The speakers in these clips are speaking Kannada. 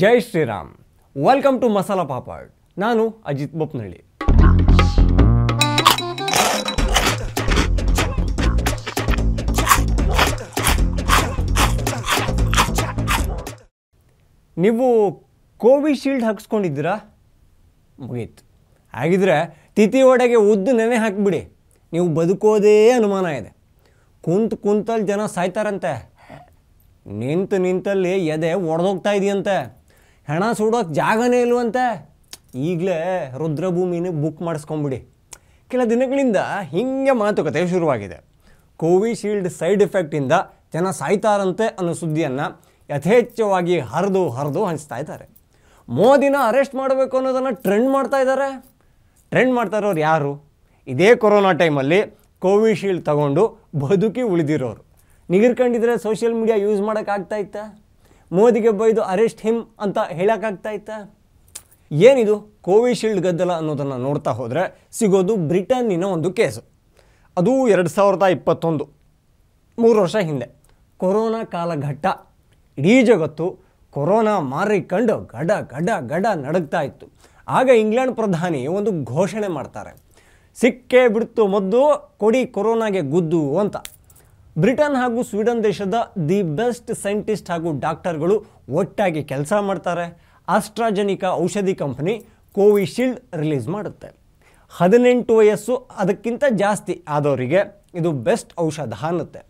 Jai Shri Ram welcome to masala papad ನಾನು ಅಜಿತ್ ಬೊಪ್ನಹಳ್ಳಿ ನೀವು ಕೋವಿಶೀಲ್ಡ್ ಹಾಕ್ಸ್ಕೊಂಡಿದ್ದೀರಾ ಮುಗೀತು ಹಾಗಿದ್ರೆ ತಿಥಿ ಒಡೆಗೆ ಉದ್ದು ನೆನೆ ಹಾಕಿಬಿಡಿ ನೀವು ಬದುಕೋದೇ ಅನುಮಾನ ಇದೆ ಕುಂತು ಕುಂತಲ್ಲಿ ಜನ ಸಾಯ್ತಾರಂತೆ ನಿಂತು ನಿಂತಲ್ಲಿ ಎದೆ ಒಡೆದೋಗ್ತಾ ಇದೆಯಂತೆ ಹೆಣ ಸುಡೋಕೆ ಜಾಗನೇ ಇಲ್ವಂತೆ ಈಗಲೇ ರುದ್ರಭೂಮಿನ ಬುಕ್ ಮಾಡಿಸ್ಕೊಂಬಿಡಿ ಕೆಲ ದಿನಗಳಿಂದ ಹೀಗೆ ಮಾತುಕತೆ ಶುರುವಾಗಿದೆ ಕೋವಿಶೀಲ್ಡ್ ಸೈಡ್ ಎಫೆಕ್ಟಿಂದ ಜನ ಸಾಯ್ತಾರಂತೆ ಅನ್ನೋ ಸುದ್ದಿಯನ್ನು ಯಥೇಚ್ಛವಾಗಿ ಹರಿದು ಹರಿದು ಹಂಚ್ತಾ ಇದ್ದಾರೆ ಮೋದಿನ ಅರೆಸ್ಟ್ ಮಾಡಬೇಕು ಅನ್ನೋದನ್ನು ಟ್ರೆಂಡ್ ಮಾಡ್ತಾ ಇದ್ದಾರೆ ಟ್ರೆಂಡ್ ಮಾಡ್ತಾ ಇರೋರು ಯಾರು ಇದೇ ಕೊರೋನಾ ಟೈಮಲ್ಲಿ ಕೋವಿಶೀಲ್ಡ್ ತಗೊಂಡು ಬದುಕಿ ಉಳಿದಿರೋರು ನಿಗಿರ್ಕೊಂಡಿದ್ರೆ ಸೋಷಿಯಲ್ ಮೀಡಿಯಾ ಯೂಸ್ ಮಾಡೋಕ್ಕಾಗ್ತಾ ಮೋದಿಗೆ ಬೈದು ಅರೆಸ್ಟ್ ಹಿಮ್ ಅಂತ ಹೇಳೋಕ್ಕಾಗ್ತಾ ಇತ್ತ ಏನಿದು ಕೋವಿಶೀಲ್ಡ್ ಗದ್ದಲ ಅನ್ನೋದನ್ನು ನೋಡ್ತಾ ಹೋದರೆ ಸಿಗೋದು ಬ್ರಿಟನ್ನಿನ ಒಂದು ಕೇಸು ಅದು ಎರಡು ಸಾವಿರದ ಇಪ್ಪತ್ತೊಂದು ಮೂರು ವರ್ಷ ಹಿಂದೆ ಕೊರೋನಾ ಕಾಲಘಟ್ಟ ಇಡೀ ಜಗತ್ತು ಕೊರೋನಾ ಮಾರಿಕೊಂಡು ಗಡ ಗಡ ಗಡ ನಡಗ್ತಾ ಇತ್ತು ಆಗ ಇಂಗ್ಲೆಂಡ್ ಪ್ರಧಾನಿ ಒಂದು ಘೋಷಣೆ ಮಾಡ್ತಾರೆ ಸಿಕ್ಕೇ ಬಿಡ್ತು ಮದ್ದು ಕೊಡಿ ಕೊರೋನಾಗೆ ಗುದ್ದು ಅಂತ ಬ್ರಿಟನ್ ಹಾಗೂ ಸ್ವೀಡನ್ ದೇಶದ ದಿ ಬೆಸ್ಟ್ ಸೈಂಟಿಸ್ಟ್ ಹಾಗೂ ಡಾಕ್ಟರ್ಗಳು ಒಟ್ಟಾಗಿ ಕೆಲಸ ಮಾಡ್ತಾರೆ ಆಸ್ಟ್ರಾಜೆನಿಕಾ ಔಷಧಿ ಕಂಪನಿ ಕೋವಿಶೀಲ್ಡ್ ರಿಲೀಸ್ ಮಾಡುತ್ತೆ ಹದಿನೆಂಟು ವಯಸ್ಸು ಅದಕ್ಕಿಂತ ಜಾಸ್ತಿ ಆದವರಿಗೆ ಇದು ಬೆಸ್ಟ್ ಔಷಧ ಅನ್ನುತ್ತೆ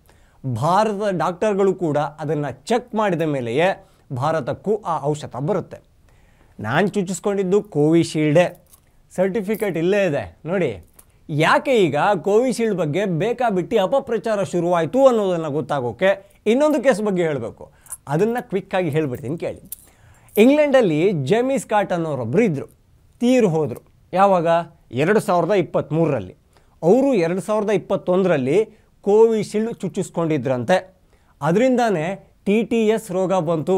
ಭಾರತದ ಡಾಕ್ಟರ್ಗಳು ಕೂಡ ಅದನ್ನು ಚೆಕ್ ಮಾಡಿದ ಮೇಲೆಯೇ ಭಾರತಕ್ಕೂ ಆ ಔಷಧ ಬರುತ್ತೆ ನಾನು ಚುಚ್ಚಿಸ್ಕೊಂಡಿದ್ದು ಕೋವಿಶೀಲ್ಡೇ ಸರ್ಟಿಫಿಕೇಟ್ ಇಲ್ಲೇ ಇದೆ ನೋಡಿ ಯಾಕೆ ಈಗ ಕೋವಿಶೀಲ್ಡ್ ಬಗ್ಗೆ ಬೇಕಾಬಿಟ್ಟು ಅಪಪ್ರಚಾರ ಶುರುವಾಯಿತು ಅನ್ನೋದನ್ನು ಗೊತ್ತಾಗೋಕ್ಕೆ ಇನ್ನೊಂದು ಕೇಸ್ ಬಗ್ಗೆ ಹೇಳಬೇಕು ಅದನ್ನು ಕ್ವಿಕ್ಕಾಗಿ ಹೇಳಿಬಿಡ್ತೀನಿ ಕೇಳಿ ಇಂಗ್ಲೆಂಡಲ್ಲಿ ಜೆಮಿ ಸ್ಕಾಟ್ ಅನ್ನೋರೊಬ್ಬರು ಇದ್ದರು ತೀರು ಹೋದರು ಯಾವಾಗ ಎರಡು ಸಾವಿರದ ಇಪ್ಪತ್ತ್ಮೂರರಲ್ಲಿ ಅವರು ಎರಡು ಸಾವಿರದ ಇಪ್ಪತ್ತೊಂದರಲ್ಲಿ ಕೋವಿಶೀಲ್ಡ್ ಚುಚ್ಚಿಸ್ಕೊಂಡಿದ್ರಂತೆ ಅದರಿಂದಾನೇ ಟಿ ಟಿ ಎಸ್ ರೋಗ ಬಂತು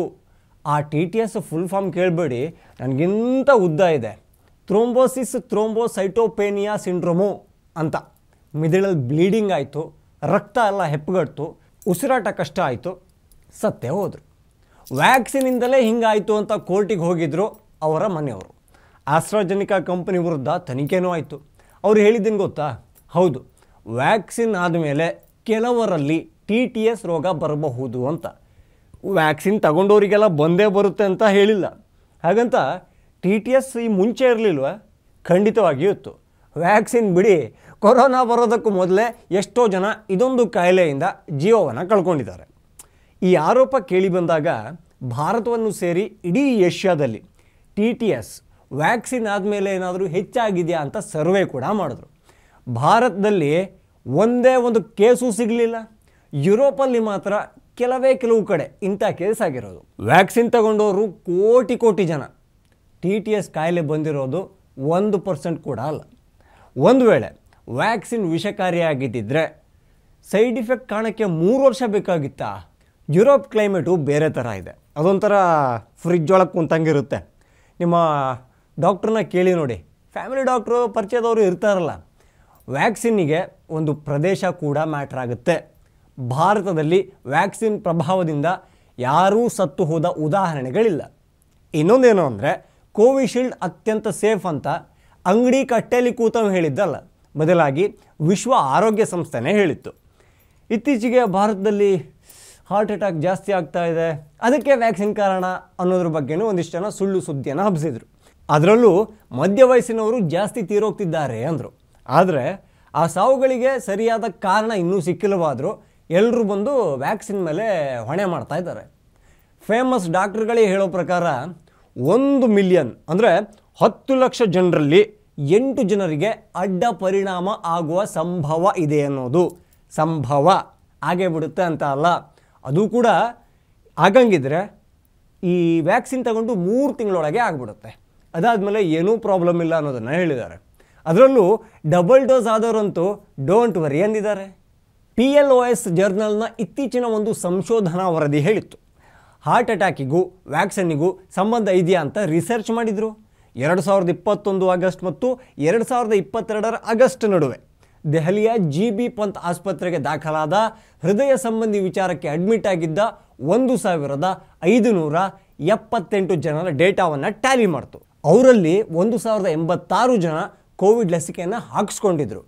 ಆ ಟಿ ಟಿ ಎಸ್ ಫುಲ್ ಫಾರ್ಮ್ ಕೇಳಬೇಡಿ ನನಗಿಂತ ಉದ್ದ ಇದೆ ಥ್ರೋಂಬೋಸಿಸ್ ಥ್ರೋಂಬೋಸೈಟೋಪೇನಿಯಾ ಸಿಂಡ್ರೋಮು ಅಂತ ಮಿದುಳಲ್ಲಿ ಬ್ಲೀಡಿಂಗ್ ಆಯಿತು ರಕ್ತ ಎಲ್ಲ ಹೆಪ್ಪುಗಟ್ಟು ಉಸಿರಾಟ ಕಷ್ಟ ಆಯಿತು ಸತ್ತೇ ಹೋದರು ವ್ಯಾಕ್ಸಿನಿಂದಲೇ ಹಿಂಗಾಯಿತು ಅಂತ ಕೋರ್ಟಿಗೆ ಹೋಗಿದ್ರು ಅವರ ಮನೆಯವರು ಆಸ್ಟ್ರಾಜನಿಕಾ ಕಂಪನಿ ವಿರುದ್ಧ ತನಿಖೆನೂ ಆಯಿತು ಅವ್ರು ಹೇಳಿದ್ದೀನಿ ಗೊತ್ತಾ ಹೌದು ವ್ಯಾಕ್ಸಿನ್ ಆದಮೇಲೆ ಕೆಲವರಲ್ಲಿ ಟಿ ಟಿ ಎಸ್ ರೋಗ ಬರಬಹುದು ಅಂತ ವ್ಯಾಕ್ಸಿನ್ ತಗೊಂಡವರಿಗೆಲ್ಲ ಬಂದೇ ಬರುತ್ತೆ ಅಂತ ಹೇಳಿಲ್ಲ ಹಾಗಂತ ಟಿ ಟಿ ಎಸ್ ಈ ಮುಂಚೆ ಇರಲಿಲ್ವ ಖಂಡಿತವಾಗಿಯೂ ಇತ್ತು ವ್ಯಾಕ್ಸಿನ್ ಬಿಡಿ ಕೊರೋನಾ ಬರೋದಕ್ಕೂ ಮೊದಲೇ ಎಷ್ಟೋ ಜನ ಇದೊಂದು ಕಾಯಿಲೆಯಿಂದ ಜೀವವನ್ನು ಕಳ್ಕೊಂಡಿದ್ದಾರೆ ಈ ಆರೋಪ ಕೇಳಿ ಬಂದಾಗ ಭಾರತವನ್ನು ಸೇರಿ ಇಡೀ ಏಷ್ಯಾದಲ್ಲಿ ಟಿ ಟಿ ಎಸ್ ವ್ಯಾಕ್ಸಿನ್ ಆದಮೇಲೆ ಏನಾದರೂ ಹೆಚ್ಚಾಗಿದೆಯಾ ಅಂತ ಸರ್ವೆ ಕೂಡ ಮಾಡಿದ್ರು ಭಾರತದಲ್ಲಿ ಒಂದೇ ಒಂದು ಕೇಸು ಸಿಗಲಿಲ್ಲ ಯುರೋಪಲ್ಲಿ ಮಾತ್ರ ಕೆಲವೇ ಕೆಲವು ಕಡೆ ಇಂಥ ಕೇಸ್ ಆಗಿರೋದು ವ್ಯಾಕ್ಸಿನ್ ತಗೊಂಡವರು ಕೋಟಿ ಕೋಟಿ ಜನ ಟಿ ಟಿ ಎಸ್ ಕಾಯಿಲೆ ಬಂದಿರೋದು ಒಂದು ಪರ್ಸೆಂಟ್ ಕೂಡ ಅಲ್ಲ ಒಂದು ವೇಳೆ ವ್ಯಾಕ್ಸಿನ್ ವಿಷಕಾರಿಯಾಗಿದ್ದಿದ್ರೆ ಸೈಡ್ ಇಫೆಕ್ಟ್ ಕಾಣೋಕ್ಕೆ ಮೂರು ವರ್ಷ ಬೇಕಾಗಿತ್ತಾ ಯುರೋಪ್ ಕ್ಲೈಮೇಟು ಬೇರೆ ಥರ ಇದೆ ಅದೊಂಥರ ಫ್ರಿಜ್ ಒಳಗೆ ಕುಂತಂಗಿರುತ್ತೆ ನಿಮ್ಮ ಡಾಕ್ಟ್ರನ್ನ ಕೇಳಿ ನೋಡಿ ಫ್ಯಾಮಿಲಿ ಡಾಕ್ಟ್ರು ಪರಿಚಯದವರು ಇರ್ತಾರಲ್ಲ ವ್ಯಾಕ್ಸಿನ್ನಿಗೆ ಒಂದು ಪ್ರದೇಶ ಕೂಡ ಮ್ಯಾಟ್ರ್ ಆಗುತ್ತೆ ಭಾರತದಲ್ಲಿ ವ್ಯಾಕ್ಸಿನ್ ಪ್ರಭಾವದಿಂದ ಯಾರೂ ಸತ್ತು ಹೋದ ಉದಾಹರಣೆಗಳಿಲ್ಲ ಇನ್ನೊಂದೇನು ಅಂದರೆ ಕೋವಿಶೀಲ್ಡ್ ಅತ್ಯಂತ ಸೇಫ್ ಅಂತ ಅಂಗಡಿ ಕಟ್ಟೆಯಲ್ಲಿ ಕೂತವ್ ಹೇಳಿದ್ದಲ್ಲ ಬದಲಾಗಿ ವಿಶ್ವ ಆರೋಗ್ಯ ಸಂಸ್ಥೆನೇ ಹೇಳಿತ್ತು ಇತ್ತೀಚೆಗೆ ಭಾರತದಲ್ಲಿ ಹಾರ್ಟ್ ಅಟ್ಯಾಕ್ ಜಾಸ್ತಿ ಆಗ್ತಾ ಇದೆ ಅದಕ್ಕೆ ವ್ಯಾಕ್ಸಿನ್ ಕಾರಣ ಅನ್ನೋದ್ರ ಬಗ್ಗೆನೂ ಒಂದಿಷ್ಟು ಜನ ಸುಳ್ಳು ಸುದ್ದಿಯನ್ನು ಹಬ್ಬಿಸಿದ್ರು ಅದರಲ್ಲೂ ಮಧ್ಯ ವಯಸ್ಸಿನವರು ಜಾಸ್ತಿ ತೀರೋಗ್ತಿದ್ದಾರೆ ಅಂದರು ಆದರೆ ಆ ಸಾವುಗಳಿಗೆ ಸರಿಯಾದ ಕಾರಣ ಇನ್ನೂ ಸಿಕ್ಕಿಲ್ಲವಾದರೂ ಎಲ್ಲರೂ ಬಂದು ವ್ಯಾಕ್ಸಿನ್ ಮೇಲೆ ಹೊಣೆ ಮಾಡ್ತಾ ಇದ್ದಾರೆ ಫೇಮಸ್ ಡಾಕ್ಟರ್ಗಳೇ ಹೇಳೋ ಪ್ರಕಾರ ಒಂದು ಮಿಲಿಯನ್ ಅಂದರೆ ಹತ್ತು ಲಕ್ಷ ಜನರಲ್ಲಿ ಎಂಟು ಜನರಿಗೆ ಅಡ್ಡ ಪರಿಣಾಮ ಆಗುವ ಸಂಭವ ಇದೆ ಅನ್ನೋದು ಸಂಭವ ಆಗೇ ಬಿಡುತ್ತೆ ಅಂತ ಅಲ್ಲ ಅದು ಕೂಡ ಆಗಂಗಿದ್ರೆ ಈ ವ್ಯಾಕ್ಸಿನ್ ತಗೊಂಡು ಮೂರು ತಿಂಗಳೊಳಗೆ ಆಗಿಬಿಡುತ್ತೆ ಅದಾದಮೇಲೆ ಏನೂ ಪ್ರಾಬ್ಲಮ್ ಇಲ್ಲ ಅನ್ನೋದನ್ನು ಹೇಳಿದ್ದಾರೆ ಅದರಲ್ಲೂ ಡಬಲ್ ಡೋಸ್ ಆದವರಂತೂ ಡೋಂಟ್ ವರಿ ಅಂದಿದ್ದಾರೆ ಪಿ ಎಲ್ ಒ ಎಸ್ ಜರ್ನಲ್ನ ಇತ್ತೀಚಿನ ಒಂದು ಸಂಶೋಧನಾ ವರದಿ ಹೇಳಿತ್ತು ಹಾರ್ಟ್ ಅಟ್ಯಾಕಿಗೂ ವ್ಯಾಕ್ಸಿನ್ನಿಗೂ ಸಂಬಂಧ ಇದೆಯಾ ಅಂತ ರಿಸರ್ಚ್ ಮಾಡಿದರು ಎರಡು ಸಾವಿರದ ಇಪ್ಪತ್ತೊಂದು ಆಗಸ್ಟ್ ಮತ್ತು ಎರಡು ಸಾವಿರದ ಇಪ್ಪತ್ತೆರಡರ ಆಗಸ್ಟ್ ನಡುವೆ ದೆಹಲಿಯ ಜಿ ಬಿ ಪಂತ್ ಆಸ್ಪತ್ರೆಗೆ ದಾಖಲಾದ ಹೃದಯ ಸಂಬಂಧಿ ವಿಚಾರಕ್ಕೆ ಅಡ್ಮಿಟ್ ಆಗಿದ್ದ ಒಂದು ಸಾವಿರದ ಐದುನೂರ ಎಪ್ಪತ್ತೆಂಟು ಜನರ ಡೇಟಾವನ್ನು ಟ್ಯಾಲಿ ಮಾಡ್ತು ಅವರಲ್ಲಿ ಒಂದು ಸಾವಿರದ ಎಂಬತ್ತಾರು ಜನ ಕೋವಿಡ್ ಲಸಿಕೆಯನ್ನು ಹಾಕಿಸ್ಕೊಂಡಿದ್ರು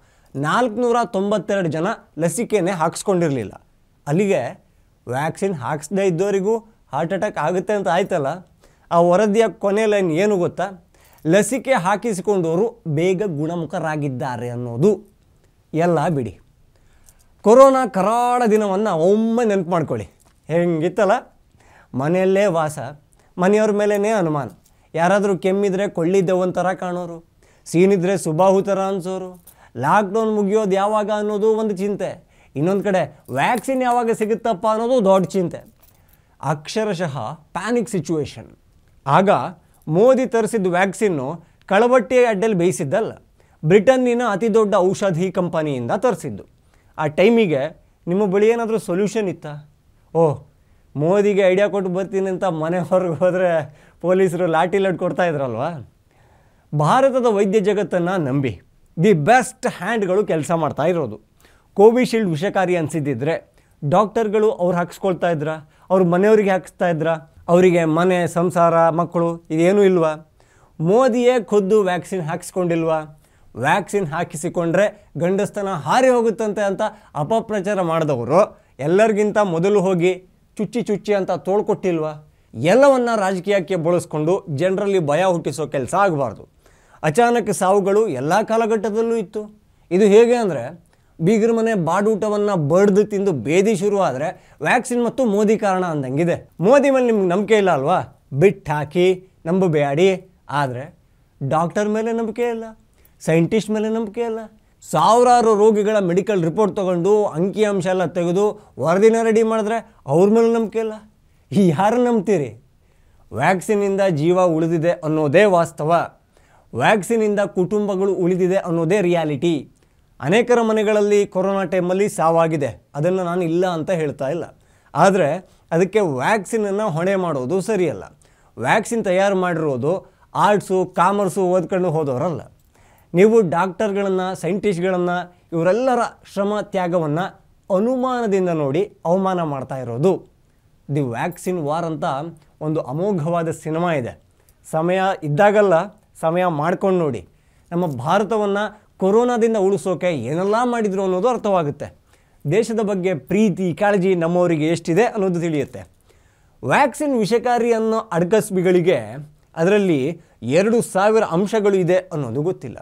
ನಾಲ್ಕುನೂರ ತೊಂಬತ್ತೆರಡು ಜನ ಲಸಿಕೆಯನ್ನೇ ಹಾಕಿಸ್ಕೊಂಡಿರಲಿಲ್ಲ ಅಲ್ಲಿಗೆ ವ್ಯಾಕ್ಸಿನ್ ಹಾಕ್ಸದೇ ಇದ್ದವರಿಗೂ ಹಾರ್ಟ್ ಅಟ್ಯಾಕ್ ಆಗುತ್ತೆ ಅಂತ ಆಯ್ತಲ್ಲ ಆ ವರದಿಯ ಕೊನೆ ಲೈನ್ ಏನು ಗೊತ್ತಾ ಲಸಿಕೆ ಹಾಕಿಸಿಕೊಂಡವರು ಬೇಗ ಗುಣಮುಖರಾಗಿದ್ದಾರೆ ಅನ್ನೋದು ಎಲ್ಲ ಬಿಡಿ ಕೊರೋನಾ ಕರಾಡ ದಿನವನ್ನು ಒಮ್ಮೆ ನೆನಪು ಮಾಡ್ಕೊಳ್ಳಿ ಹೆಂಗಿತ್ತಲ್ಲ ಮನೆಯಲ್ಲೇ ವಾಸ ಮನೆಯವ್ರ ಮೇಲೇ ಅನುಮಾನ ಯಾರಾದರೂ ಕೆಮ್ಮಿದ್ರೆ ಥರ ಕಾಣೋರು ಸೀನಿದ್ರೆ ಥರ ಅನಿಸೋರು ಲಾಕ್ಡೌನ್ ಮುಗಿಯೋದು ಯಾವಾಗ ಅನ್ನೋದು ಒಂದು ಚಿಂತೆ ಇನ್ನೊಂದು ಕಡೆ ವ್ಯಾಕ್ಸಿನ್ ಯಾವಾಗ ಸಿಗುತ್ತಪ್ಪ ಅನ್ನೋದು ದೊಡ್ಡ ಚಿಂತೆ ಅಕ್ಷರಶಃ ಪ್ಯಾನಿಕ್ ಸಿಚುವೇಶನ್ ಆಗ ಮೋದಿ ತರಿಸಿದ ವ್ಯಾಕ್ಸಿನ್ನು ಕಳವಟ್ಟಿಯ ಅಡ್ಡಲ್ಲಿ ಬೇಯಿಸಿದ್ದಲ್ಲ ಬ್ರಿಟನ್ನಿನ ಅತಿ ದೊಡ್ಡ ಔಷಧಿ ಕಂಪನಿಯಿಂದ ತರಿಸಿದ್ದು ಆ ಟೈಮಿಗೆ ನಿಮ್ಮ ಬಳಿ ಏನಾದರೂ ಸೊಲ್ಯೂಷನ್ ಇತ್ತಾ ಓಹ್ ಮೋದಿಗೆ ಐಡಿಯಾ ಕೊಟ್ಟು ಬರ್ತೀನಿ ಅಂತ ಮನೆ ಹೊರಗೆ ಹೋದರೆ ಪೊಲೀಸರು ಲಾಟಿ ಲಡ್ ಕೊಡ್ತಾ ಇದ್ರಲ್ವಾ ಭಾರತದ ವೈದ್ಯ ಜಗತ್ತನ್ನು ನಂಬಿ ದಿ ಬೆಸ್ಟ್ ಹ್ಯಾಂಡ್ಗಳು ಕೆಲಸ ಮಾಡ್ತಾ ಇರೋದು ಕೋವಿಶೀಲ್ಡ್ ವಿಷಕಾರಿ ಅನಿಸಿದ್ದಿದ್ರೆ ಡಾಕ್ಟರ್ಗಳು ಅವ್ರು ಹಾಕ್ಸ್ಕೊಳ್ತಾ ಇದ್ರ ಅವ್ರ ಮನೆಯವರಿಗೆ ಹಾಕಿಸ್ತಾ ಇದ್ರ ಅವರಿಗೆ ಮನೆ ಸಂಸಾರ ಮಕ್ಕಳು ಇದೇನೂ ಇಲ್ವಾ ಮೋದಿಯೇ ಖುದ್ದು ವ್ಯಾಕ್ಸಿನ್ ಹಾಕಿಸ್ಕೊಂಡಿಲ್ವಾ ವ್ಯಾಕ್ಸಿನ್ ಹಾಕಿಸಿಕೊಂಡ್ರೆ ಗಂಡಸ್ತನ ಹಾರಿ ಹೋಗುತ್ತಂತೆ ಅಂತ ಅಪಪ್ರಚಾರ ಮಾಡಿದವರು ಎಲ್ಲರಿಗಿಂತ ಮೊದಲು ಹೋಗಿ ಚುಚ್ಚಿ ಚುಚ್ಚಿ ಅಂತ ತೋಳ್ಕೊಟ್ಟಿಲ್ವ ಎಲ್ಲವನ್ನ ರಾಜಕೀಯಕ್ಕೆ ಬಳಸ್ಕೊಂಡು ಜನರಲ್ಲಿ ಭಯ ಹುಟ್ಟಿಸೋ ಕೆಲಸ ಆಗಬಾರ್ದು ಅಚಾನಕ್ ಸಾವುಗಳು ಎಲ್ಲ ಕಾಲಘಟ್ಟದಲ್ಲೂ ಇತ್ತು ಇದು ಹೇಗೆ ಅಂದರೆ ಬೀಗರ ಮನೆ ಬಾಡೂಟವನ್ನು ಬಡ್ದು ತಿಂದು ಬೇದಿ ಶುರು ಆದರೆ ವ್ಯಾಕ್ಸಿನ್ ಮತ್ತು ಮೋದಿ ಕಾರಣ ಅಂದಂಗಿದೆ ಮೋದಿ ಮೇಲೆ ನಿಮ್ಗೆ ನಂಬಿಕೆ ಇಲ್ಲ ಅಲ್ವಾ ಬಿಟ್ಟು ಹಾಕಿ ನಂಬಬೇಡಿ ಆದರೆ ಡಾಕ್ಟರ್ ಮೇಲೆ ನಂಬಿಕೆ ಇಲ್ಲ ಸೈಂಟಿಸ್ಟ್ ಮೇಲೆ ನಂಬಿಕೆ ಇಲ್ಲ ಸಾವಿರಾರು ರೋಗಿಗಳ ಮೆಡಿಕಲ್ ರಿಪೋರ್ಟ್ ತೊಗೊಂಡು ಅಂಕಿಅಂಶ ಎಲ್ಲ ತೆಗೆದು ವರದಿನ ರೆಡಿ ಮಾಡಿದ್ರೆ ಅವ್ರ ಮೇಲೆ ನಂಬಿಕೆ ಇಲ್ಲ ಈ ಯಾರು ನಂಬ್ತೀರಿ ವ್ಯಾಕ್ಸಿನಿಂದ ಜೀವ ಉಳಿದಿದೆ ಅನ್ನೋದೇ ವಾಸ್ತವ ವ್ಯಾಕ್ಸಿನಿಂದ ಕುಟುಂಬಗಳು ಉಳಿದಿದೆ ಅನ್ನೋದೇ ರಿಯಾಲಿಟಿ ಅನೇಕರ ಮನೆಗಳಲ್ಲಿ ಕೊರೋನಾ ಟೈಮಲ್ಲಿ ಸಾವಾಗಿದೆ ಅದನ್ನು ನಾನು ಇಲ್ಲ ಅಂತ ಹೇಳ್ತಾ ಇಲ್ಲ ಆದರೆ ಅದಕ್ಕೆ ವ್ಯಾಕ್ಸಿನನ್ನು ಹೊಣೆ ಮಾಡೋದು ಸರಿಯಲ್ಲ ವ್ಯಾಕ್ಸಿನ್ ತಯಾರು ಮಾಡಿರೋದು ಆರ್ಟ್ಸು ಕಾಮರ್ಸು ಓದ್ಕೊಂಡು ಹೋದವರಲ್ಲ ನೀವು ಡಾಕ್ಟರ್ಗಳನ್ನು ಸೈಂಟಿಸ್ಟ್ಗಳನ್ನು ಇವರೆಲ್ಲರ ಶ್ರಮ ತ್ಯಾಗವನ್ನು ಅನುಮಾನದಿಂದ ನೋಡಿ ಅವಮಾನ ಮಾಡ್ತಾ ಇರೋದು ದಿ ವ್ಯಾಕ್ಸಿನ್ ವಾರ್ ಅಂತ ಒಂದು ಅಮೋಘವಾದ ಸಿನಿಮಾ ಇದೆ ಸಮಯ ಇದ್ದಾಗಲ್ಲ ಸಮಯ ಮಾಡ್ಕೊಂಡು ನೋಡಿ ನಮ್ಮ ಭಾರತವನ್ನು ಕೊರೋನಾದಿಂದ ಉಳಿಸೋಕೆ ಏನೆಲ್ಲ ಮಾಡಿದರು ಅನ್ನೋದು ಅರ್ಥವಾಗುತ್ತೆ ದೇಶದ ಬಗ್ಗೆ ಪ್ರೀತಿ ಕಾಳಜಿ ನಮ್ಮವರಿಗೆ ಎಷ್ಟಿದೆ ಅನ್ನೋದು ತಿಳಿಯುತ್ತೆ ವ್ಯಾಕ್ಸಿನ್ ವಿಷಕಾರಿ ಅನ್ನೋ ಅಡ್ಗಸ್ಬಿಗಳಿಗೆ ಅದರಲ್ಲಿ ಎರಡು ಸಾವಿರ ಅಂಶಗಳು ಇದೆ ಅನ್ನೋದು ಗೊತ್ತಿಲ್ಲ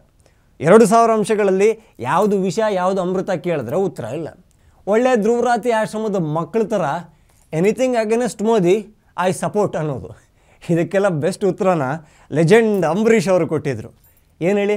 ಎರಡು ಸಾವಿರ ಅಂಶಗಳಲ್ಲಿ ಯಾವುದು ವಿಷ ಯಾವುದು ಅಮೃತ ಕೇಳಿದ್ರೆ ಉತ್ತರ ಇಲ್ಲ ಒಳ್ಳೆಯ ಧ್ರುವರಾತಿ ಆಶ್ರಮದ ಮಕ್ಕಳ ಥರ anything against Modi I support ಅನ್ನೋದು ಇದಕ್ಕೆಲ್ಲ ಬೆಸ್ಟ್ ಉತ್ತರನ ಲೆಜೆಂಡ್ ಅಂಬರೀಷ್ ಅವರು ಕೊಟ್ಟಿದ್ದರು ಏನು ಹೇಳಿ